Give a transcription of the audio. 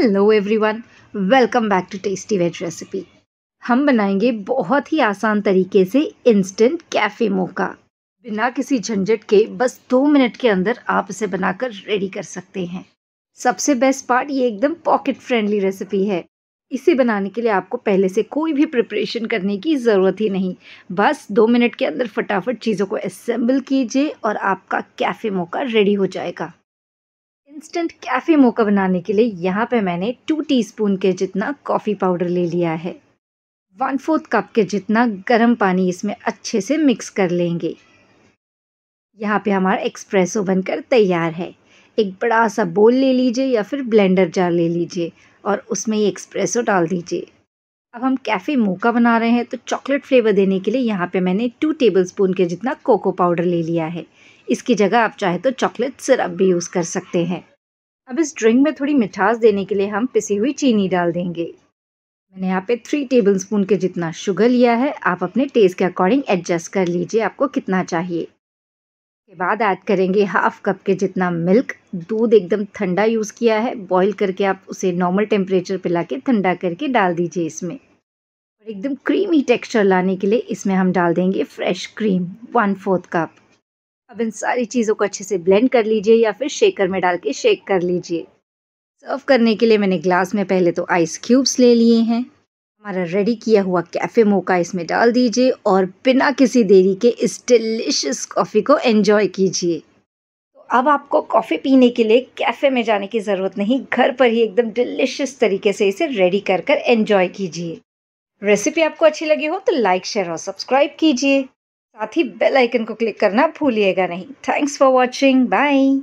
hello everyone welcome back to tasty veg recipe हम बनाएंगे बहुत ही आसान तरीके से इंस्टेंट कैफ़े मोका बिना किसी झंझट के बस दो मिनट के अंदर आप इसे बनाकर रेडी कर सकते हैं सबसे बेस्ट पार्ट ये एकदम पॉकेट फ्रेंडली रेसिपी है इसे बनाने के लिए आपको पहले से कोई भी प्रिपरेशन करने की ज़रूरत ही नहीं बस दो मिनट के अंदर फटाफट चीज़ों को असेंबल कीजिए और आपका कैफ़े मोका रेडी हो जाएगा इंस्टेंट कैफ़े मोका बनाने के लिए यहाँ पे मैंने टू टीस्पून के जितना कॉफ़ी पाउडर ले लिया है वन फोर्थ कप के जितना गर्म पानी इसमें अच्छे से मिक्स कर लेंगे यहाँ पे हमारा एक्सप्रेसो बनकर तैयार है एक बड़ा सा बोल ले लीजिए या फिर ब्लेंडर जार ले लीजिए और उसमें ये एक्सप्रेसो डाल दीजिए अब हम कैफ़े मोका बना रहे हैं तो चॉकलेट फ्लेवर देने के लिए यहाँ पे मैंने टू टेबलस्पून के जितना कोको पाउडर ले लिया है इसकी जगह आप चाहे तो चॉकलेट सिरप भी यूज़ कर सकते हैं अब इस ड्रिंक में थोड़ी मिठास देने के लिए हम पिसी हुई चीनी डाल देंगे मैंने यहाँ पे थ्री टेबल स्पून के जितना शुगर लिया है आप अपने टेस्ट के अकॉर्डिंग एडजस्ट कर लीजिए आपको कितना चाहिए इसके बाद ऐड करेंगे हाफ कप के जितना मिल्क दूध एकदम ठंडा यूज़ किया है बॉईल करके आप उसे नॉर्मल टेम्परेचर पे के ठंडा करके डाल दीजिए इसमें और एकदम क्रीमी टेक्स्चर लाने के लिए इसमें हम डाल देंगे fresh cream one fourth cup अब इन सारी चीज़ों को अच्छे से ब्लेंड कर लीजिए या फिर शेकर में डाल के शेक कर लीजिए सर्व करने के लिए मैंने ग्लास में पहले तो आइस क्यूब्स ले लिए हैं हमारा रेडी किया हुआ कैफ़े मोका इसमें डाल दीजिए और बिना किसी देरी के इस डिलिशियस कॉफ़ी को एंजॉय कीजिए तो अब आपको कॉफ़ी पीने के लिए कैफ़े में जाने की ज़रूरत नहीं घर पर ही एकदम डिलिशियस तरीके से इसे रेडी कर कर एंजॉय कीजिए रेसिपी आपको अच्छी लगी हो तो लाइक शेयर और सब्सक्राइब कीजिए साथ ही बेल आइकन को क्लिक करना भूलिएगा नहीं थैंक्स फॉर वॉचिंग बाय